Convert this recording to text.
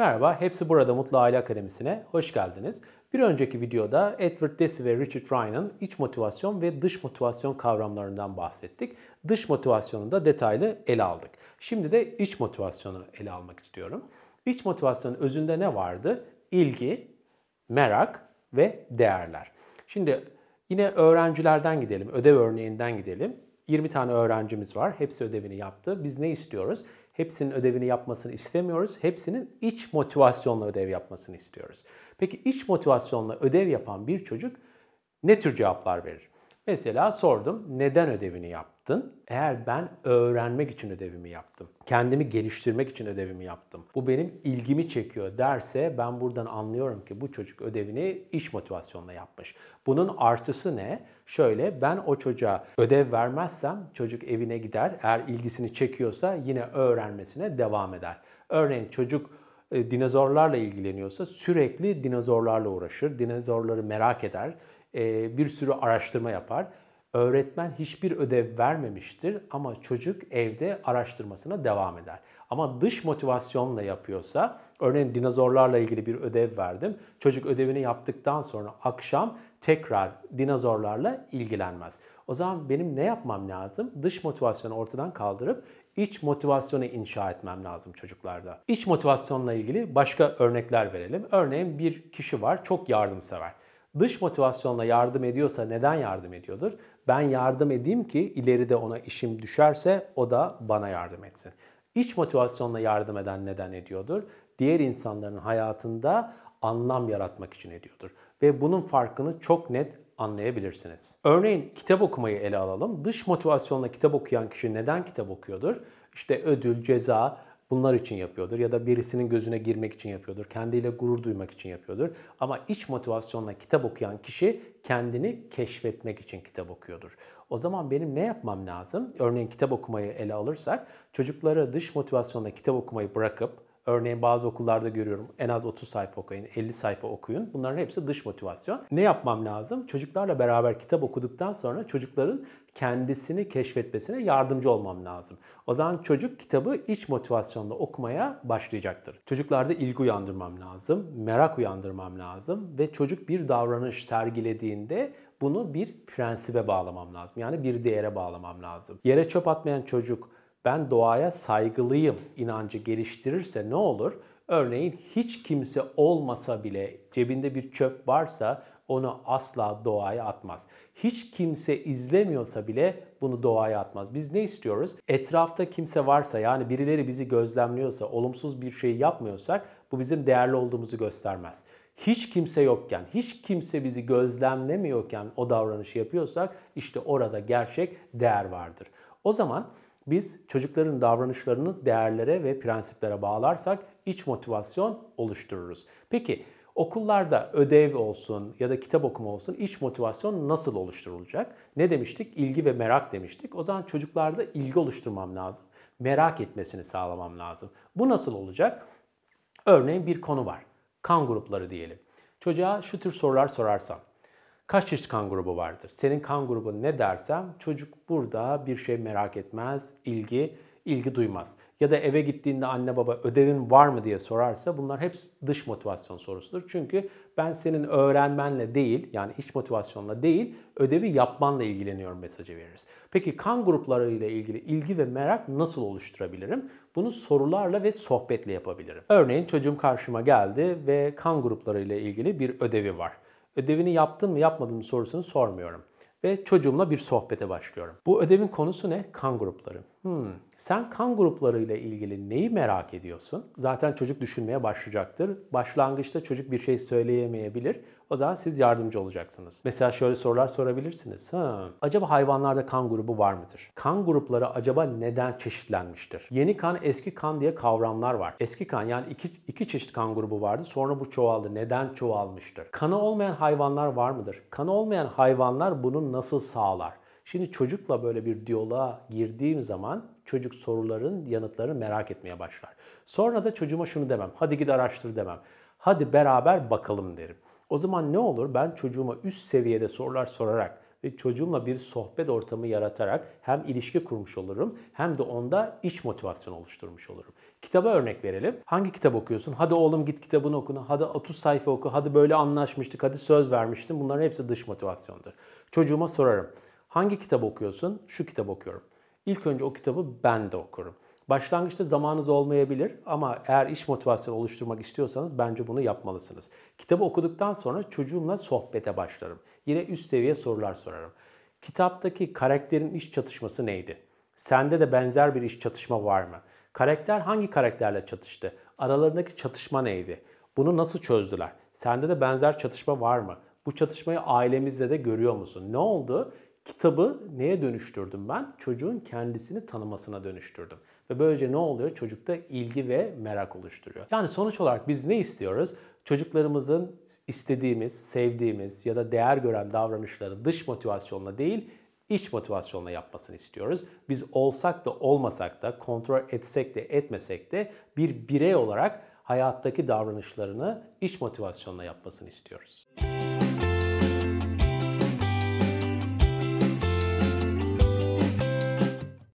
Merhaba, Hepsi Burada Mutlu Aile Akademisi'ne hoş geldiniz. Bir önceki videoda Edward Desi ve Richard Ryan'ın iç motivasyon ve dış motivasyon kavramlarından bahsettik. Dış motivasyonu da detaylı ele aldık. Şimdi de iç motivasyonu ele almak istiyorum. İç motivasyonun özünde ne vardı? İlgi, merak ve değerler. Şimdi yine öğrencilerden gidelim, ödev örneğinden gidelim. 20 tane öğrencimiz var. Hepsi ödevini yaptı. Biz ne istiyoruz? Hepsinin ödevini yapmasını istemiyoruz. Hepsinin iç motivasyonla ödev yapmasını istiyoruz. Peki iç motivasyonla ödev yapan bir çocuk ne tür cevaplar verir? Mesela sordum neden ödevini yaptın? Eğer ben öğrenmek için ödevimi yaptım, kendimi geliştirmek için ödevimi yaptım, bu benim ilgimi çekiyor derse ben buradan anlıyorum ki bu çocuk ödevini iş motivasyonla yapmış. Bunun artısı ne? Şöyle ben o çocuğa ödev vermezsem çocuk evine gider. Eğer ilgisini çekiyorsa yine öğrenmesine devam eder. Örneğin çocuk e, dinozorlarla ilgileniyorsa sürekli dinozorlarla uğraşır, dinozorları merak eder e, bir sürü araştırma yapar. Öğretmen hiçbir ödev vermemiştir ama çocuk evde araştırmasına devam eder. Ama dış motivasyonla yapıyorsa, örneğin dinozorlarla ilgili bir ödev verdim. Çocuk ödevini yaptıktan sonra akşam tekrar dinozorlarla ilgilenmez. O zaman benim ne yapmam lazım? Dış motivasyonu ortadan kaldırıp iç motivasyonu inşa etmem lazım çocuklarda. İç motivasyonla ilgili başka örnekler verelim. Örneğin bir kişi var, çok yardımsever dış motivasyonla yardım ediyorsa neden yardım ediyordur? Ben yardım edeyim ki ileride ona işim düşerse o da bana yardım etsin. İç motivasyonla yardım eden neden ediyordur? Diğer insanların hayatında anlam yaratmak için ediyordur. Ve bunun farkını çok net anlayabilirsiniz. Örneğin kitap okumayı ele alalım. Dış motivasyonla kitap okuyan kişi neden kitap okuyordur? İşte ödül, ceza, bunlar için yapıyordur ya da birisinin gözüne girmek için yapıyordur, kendiyle gurur duymak için yapıyordur. Ama iç motivasyonla kitap okuyan kişi kendini keşfetmek için kitap okuyordur. O zaman benim ne yapmam lazım? Örneğin kitap okumayı ele alırsak çocuklara dış motivasyonla kitap okumayı bırakıp Örneğin bazı okullarda görüyorum en az 30 sayfa okuyun, 50 sayfa okuyun. Bunların hepsi dış motivasyon. Ne yapmam lazım? Çocuklarla beraber kitap okuduktan sonra çocukların kendisini keşfetmesine yardımcı olmam lazım. O zaman çocuk kitabı iç motivasyonla okumaya başlayacaktır. Çocuklarda ilgi uyandırmam lazım, merak uyandırmam lazım ve çocuk bir davranış sergilediğinde bunu bir prensibe bağlamam lazım. Yani bir değere bağlamam lazım. Yere çöp atmayan çocuk ben doğaya saygılıyım inancı geliştirirse ne olur? Örneğin hiç kimse olmasa bile cebinde bir çöp varsa onu asla doğaya atmaz. Hiç kimse izlemiyorsa bile bunu doğaya atmaz. Biz ne istiyoruz? Etrafta kimse varsa yani birileri bizi gözlemliyorsa, olumsuz bir şey yapmıyorsak bu bizim değerli olduğumuzu göstermez. Hiç kimse yokken, hiç kimse bizi gözlemlemiyorken o davranışı yapıyorsak işte orada gerçek değer vardır. O zaman biz çocukların davranışlarını değerlere ve prensiplere bağlarsak iç motivasyon oluştururuz. Peki okullarda ödev olsun ya da kitap okuma olsun iç motivasyon nasıl oluşturulacak? Ne demiştik? İlgi ve merak demiştik. O zaman çocuklarda ilgi oluşturmam lazım. Merak etmesini sağlamam lazım. Bu nasıl olacak? Örneğin bir konu var. Kan grupları diyelim. Çocuğa şu tür sorular sorarsam Kaç çeşit kan grubu vardır? Senin kan grubun ne dersem çocuk burada bir şey merak etmez, ilgi ilgi duymaz. Ya da eve gittiğinde anne baba ödevin var mı diye sorarsa bunlar hep dış motivasyon sorusudur. Çünkü ben senin öğrenmenle değil yani iç motivasyonla değil ödevi yapmanla ilgileniyorum mesajı veririz. Peki kan grupları ilgili ilgi ve merak nasıl oluşturabilirim? Bunu sorularla ve sohbetle yapabilirim. Örneğin çocuğum karşıma geldi ve kan grupları ilgili bir ödevi var. Ödevini yaptın mı yapmadın mı sorusunu sormuyorum ve çocuğumla bir sohbete başlıyorum. Bu ödevin konusu ne? Kan grupları. Hmm, sen kan gruplarıyla ilgili neyi merak ediyorsun? Zaten çocuk düşünmeye başlayacaktır. Başlangıçta çocuk bir şey söyleyemeyebilir. O zaman siz yardımcı olacaksınız. Mesela şöyle sorular sorabilirsiniz. Ha, acaba hayvanlarda kan grubu var mıdır? Kan grupları acaba neden çeşitlenmiştir? Yeni kan, eski kan diye kavramlar var. Eski kan yani iki, iki çeşit kan grubu vardı. Sonra bu çoğaldı. Neden çoğalmıştır? Kanı olmayan hayvanlar var mıdır? Kanı olmayan hayvanlar bunu nasıl sağlar? Şimdi çocukla böyle bir diyaloğa girdiğim zaman çocuk soruların yanıtlarını merak etmeye başlar. Sonra da çocuğuma şunu demem. Hadi git araştır demem. Hadi beraber bakalım derim. O zaman ne olur? Ben çocuğuma üst seviyede sorular sorarak ve çocuğumla bir sohbet ortamı yaratarak hem ilişki kurmuş olurum hem de onda iç motivasyon oluşturmuş olurum. Kitaba örnek verelim. Hangi kitap okuyorsun? Hadi oğlum git kitabını okunu. Hadi 30 sayfa oku. Hadi böyle anlaşmıştık. Hadi söz vermiştim. Bunların hepsi dış motivasyondur. Çocuğuma sorarım. Hangi kitap okuyorsun? Şu kitap okuyorum. İlk önce o kitabı ben de okurum. Başlangıçta zamanınız olmayabilir ama eğer iş motivasyonu oluşturmak istiyorsanız bence bunu yapmalısınız. Kitabı okuduktan sonra çocuğumla sohbete başlarım. Yine üst seviye sorular sorarım. Kitaptaki karakterin iş çatışması neydi? Sende de benzer bir iş çatışma var mı? Karakter hangi karakterle çatıştı? Aralarındaki çatışma neydi? Bunu nasıl çözdüler? Sende de benzer çatışma var mı? Bu çatışmayı ailemizde de görüyor musun? Ne oldu? kitabı neye dönüştürdüm ben? Çocuğun kendisini tanımasına dönüştürdüm. Ve böylece ne oluyor? Çocukta ilgi ve merak oluşturuyor. Yani sonuç olarak biz ne istiyoruz? Çocuklarımızın istediğimiz, sevdiğimiz ya da değer gören davranışları dış motivasyonla değil, iç motivasyonla yapmasını istiyoruz. Biz olsak da olmasak da, kontrol etsek de etmesek de bir birey olarak hayattaki davranışlarını iç motivasyonla yapmasını istiyoruz. Müzik